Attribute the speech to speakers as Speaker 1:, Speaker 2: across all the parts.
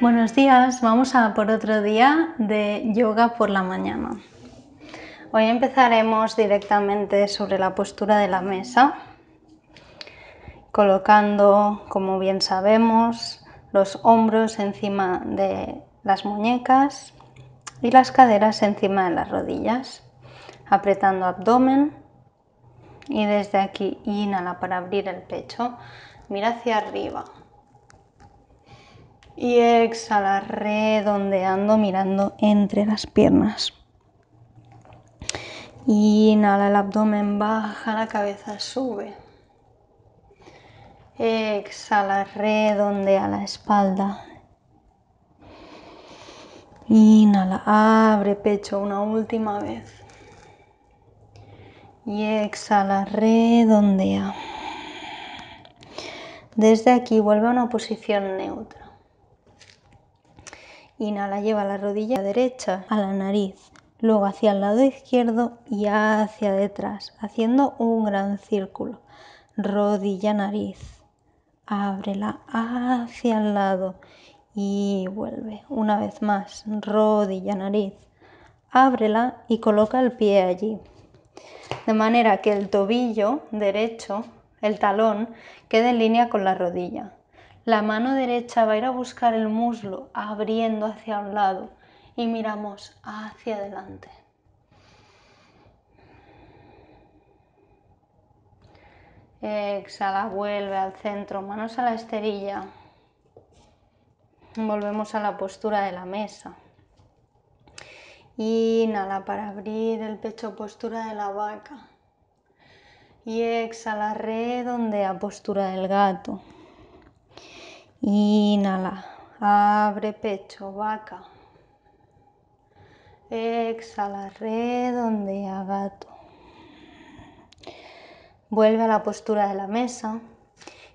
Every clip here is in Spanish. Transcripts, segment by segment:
Speaker 1: Buenos días, vamos a por otro día de yoga por la mañana. Hoy empezaremos directamente sobre la postura de la mesa, colocando, como bien sabemos, los hombros encima de las muñecas y las caderas encima de las rodillas, apretando abdomen y desde aquí inhala para abrir el pecho, mira hacia arriba y exhala redondeando mirando entre las piernas. Inhala el abdomen, baja la cabeza, sube. Exhala, redondea la espalda. Inhala, abre pecho una última vez. Y exhala, redondea. Desde aquí vuelve a una posición neutra. Inhala, lleva la rodilla derecha a la nariz, luego hacia el lado izquierdo y hacia detrás, haciendo un gran círculo. Rodilla, nariz. Ábrela hacia el lado y vuelve. Una vez más, rodilla, nariz. Ábrela y coloca el pie allí. De manera que el tobillo derecho, el talón, quede en línea con la rodilla. La mano derecha va a ir a buscar el muslo abriendo hacia un lado y miramos hacia adelante. Exhala, vuelve al centro, manos a la esterilla. Volvemos a la postura de la mesa. Inhala para abrir el pecho, postura de la vaca. Y exhala, redondea, postura del gato. Inhala, abre pecho, vaca. Exhala, redondea, gato. Vuelve a la postura de la mesa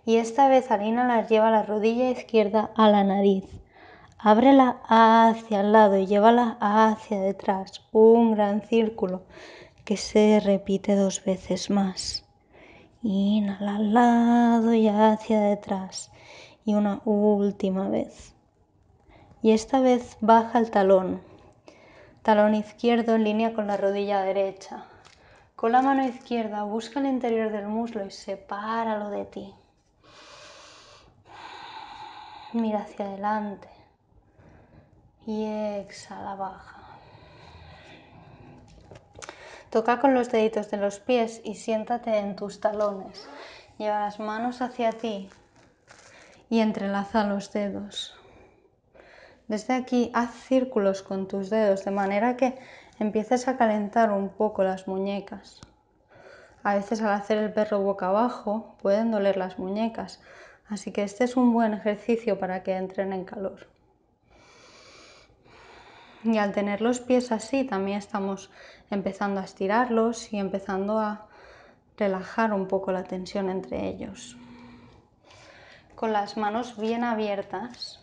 Speaker 1: y esta vez al inhalar lleva la rodilla izquierda a la nariz. Ábrela hacia el lado y llévala hacia detrás, un gran círculo que se repite dos veces más. Inhala al lado y hacia detrás y una última vez. Y esta vez baja el talón, talón izquierdo en línea con la rodilla derecha. Con la mano izquierda busca el interior del muslo y sepáralo de ti. Mira hacia adelante y exhala baja. Toca con los deditos de los pies y siéntate en tus talones. Lleva las manos hacia ti, y entrelaza los dedos. Desde aquí haz círculos con tus dedos de manera que empieces a calentar un poco las muñecas. A veces al hacer el perro boca abajo pueden doler las muñecas, así que este es un buen ejercicio para que entren en calor. Y al tener los pies así también estamos empezando a estirarlos y empezando a relajar un poco la tensión entre ellos con las manos bien abiertas,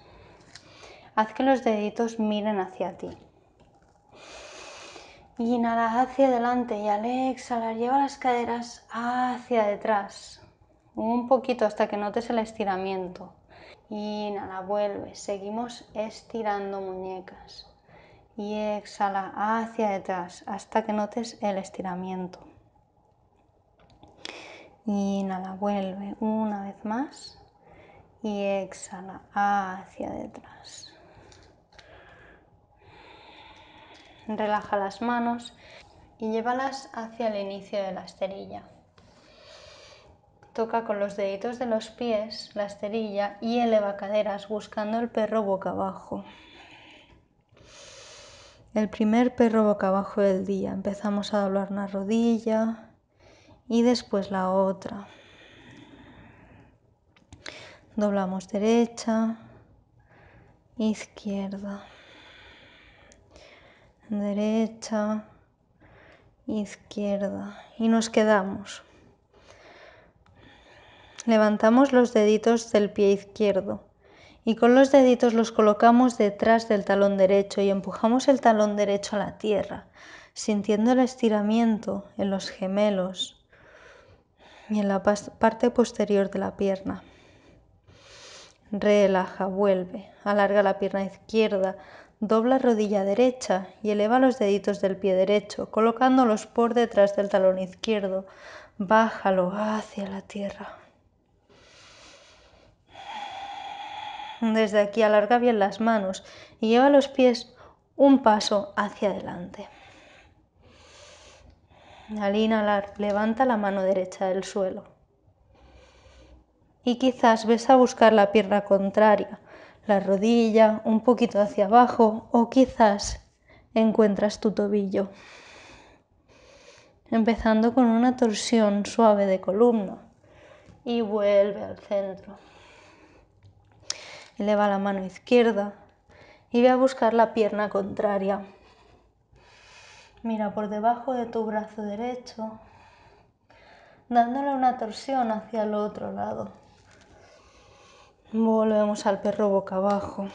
Speaker 1: haz que los deditos miren hacia ti. Inhala hacia adelante y al exhalar lleva las caderas hacia detrás, un poquito hasta que notes el estiramiento. Inhala, vuelve, seguimos estirando muñecas. Y exhala hacia detrás hasta que notes el estiramiento. Inhala, vuelve una vez más y exhala hacia detrás. Relaja las manos y llévalas hacia el inicio de la esterilla. Toca con los deditos de los pies la esterilla y eleva caderas buscando el perro boca abajo. El primer perro boca abajo del día. Empezamos a doblar una rodilla y después la otra doblamos derecha, izquierda, derecha, izquierda y nos quedamos. Levantamos los deditos del pie izquierdo y con los deditos los colocamos detrás del talón derecho y empujamos el talón derecho a la tierra, sintiendo el estiramiento en los gemelos y en la parte posterior de la pierna. Relaja, vuelve, alarga la pierna izquierda, dobla rodilla derecha y eleva los deditos del pie derecho, colocándolos por detrás del talón izquierdo. Bájalo hacia la tierra. Desde aquí alarga bien las manos y lleva los pies un paso hacia adelante. Al inhalar, levanta la mano derecha del suelo y quizás ves a buscar la pierna contraria, la rodilla, un poquito hacia abajo o quizás encuentras tu tobillo. Empezando con una torsión suave de columna y vuelve al centro. Eleva la mano izquierda y ve a buscar la pierna contraria. Mira por debajo de tu brazo derecho, dándole una torsión hacia el otro lado. Volvemos al perro boca abajo.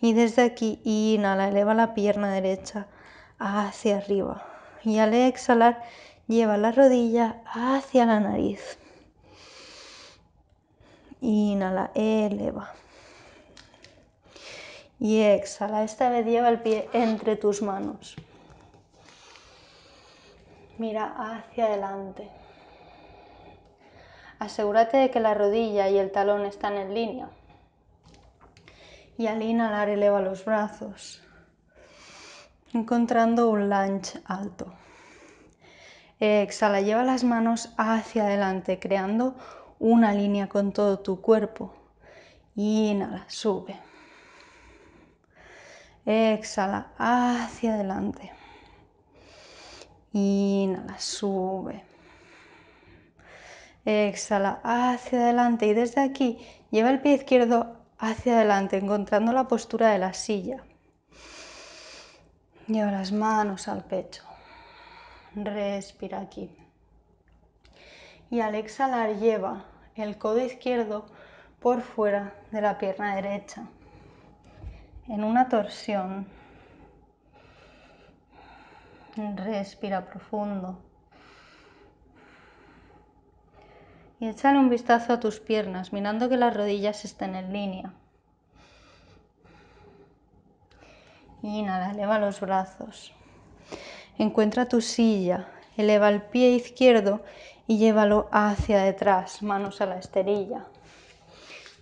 Speaker 1: Y desde aquí inhala, eleva la pierna derecha hacia arriba. Y al exhalar, lleva la rodilla hacia la nariz. Inhala, eleva. Y exhala. Esta vez lleva el pie entre tus manos. Mira hacia adelante asegúrate de que la rodilla y el talón están en línea. Y al inhalar eleva los brazos, encontrando un lunge alto. Exhala, lleva las manos hacia adelante, creando una línea con todo tu cuerpo. Inhala, sube. Exhala, hacia adelante. Inhala, sube. Exhala hacia adelante y desde aquí lleva el pie izquierdo hacia adelante, encontrando la postura de la silla. Lleva las manos al pecho. Respira aquí. Y al exhalar lleva el codo izquierdo por fuera de la pierna derecha. En una torsión. Respira profundo. y échale un vistazo a tus piernas, mirando que las rodillas estén en línea. Inhala, eleva los brazos. Encuentra tu silla, eleva el pie izquierdo y llévalo hacia detrás, manos a la esterilla.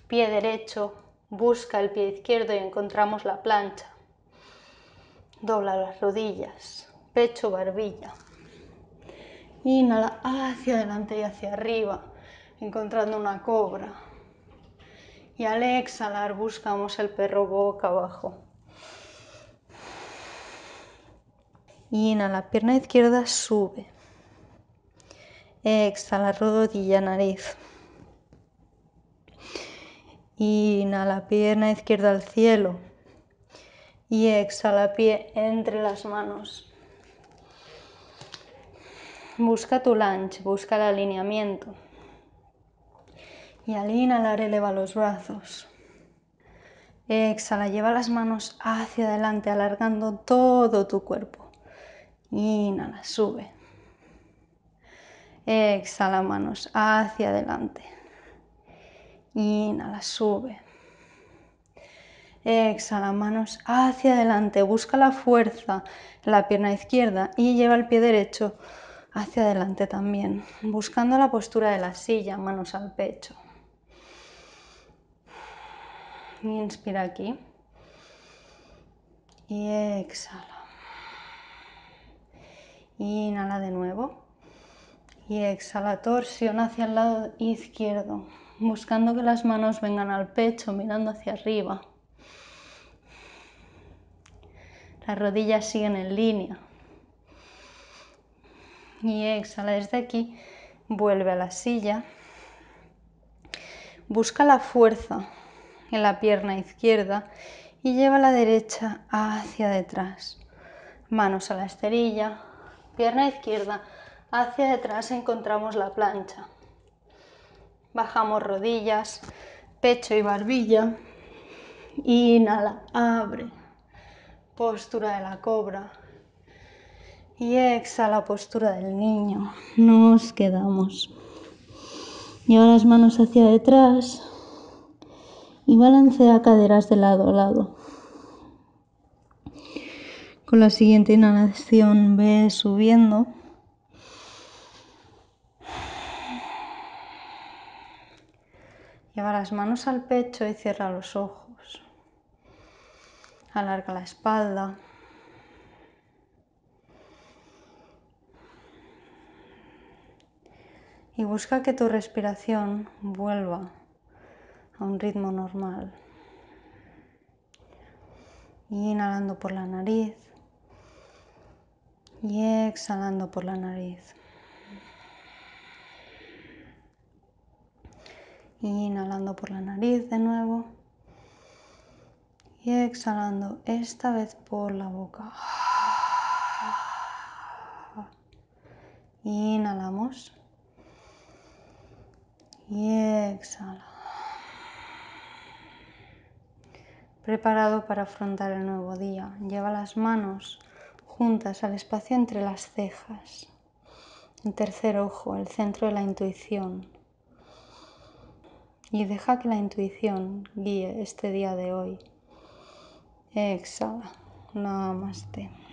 Speaker 1: Pie derecho, busca el pie izquierdo y encontramos la plancha. Dobla las rodillas, pecho, barbilla. Inhala hacia adelante y hacia arriba encontrando una cobra. Y al exhalar buscamos el perro boca abajo. inhala, pierna izquierda sube. Exhala, rodilla, nariz. Inhala, pierna izquierda al cielo. Y exhala, pie entre las manos. Busca tu lanche, busca el alineamiento. Y al inhalar eleva los brazos. Exhala, lleva las manos hacia adelante, alargando todo tu cuerpo. Inhala, sube. Exhala, manos hacia adelante. Inhala, sube. Exhala, manos hacia adelante. Busca la fuerza en la pierna izquierda y lleva el pie derecho hacia adelante también, buscando la postura de la silla, manos al pecho. Inspira aquí. Y exhala. Inhala de nuevo. Y exhala, torsión hacia el lado izquierdo, buscando que las manos vengan al pecho, mirando hacia arriba. Las rodillas siguen en línea. Y exhala desde aquí, vuelve a la silla. Busca la fuerza en la pierna izquierda y lleva la derecha hacia detrás. Manos a la esterilla, pierna izquierda hacia detrás encontramos la plancha. Bajamos rodillas, pecho y barbilla. Inhala, abre. Postura de la cobra. Y exhala, postura del niño. Nos quedamos. Lleva las manos hacia detrás, y balancea caderas de lado a lado. Con la siguiente inhalación ve subiendo. Lleva las manos al pecho y cierra los ojos. Alarga la espalda. Y busca que tu respiración vuelva a un ritmo normal. Inhalando por la nariz y exhalando por la nariz. Inhalando por la nariz de nuevo y exhalando esta vez por la boca. Inhalamos y exhala. preparado para afrontar el nuevo día. Lleva las manos juntas al espacio entre las cejas. El tercer ojo, el centro de la intuición. Y deja que la intuición guíe este día de hoy. Exhala. Namaste.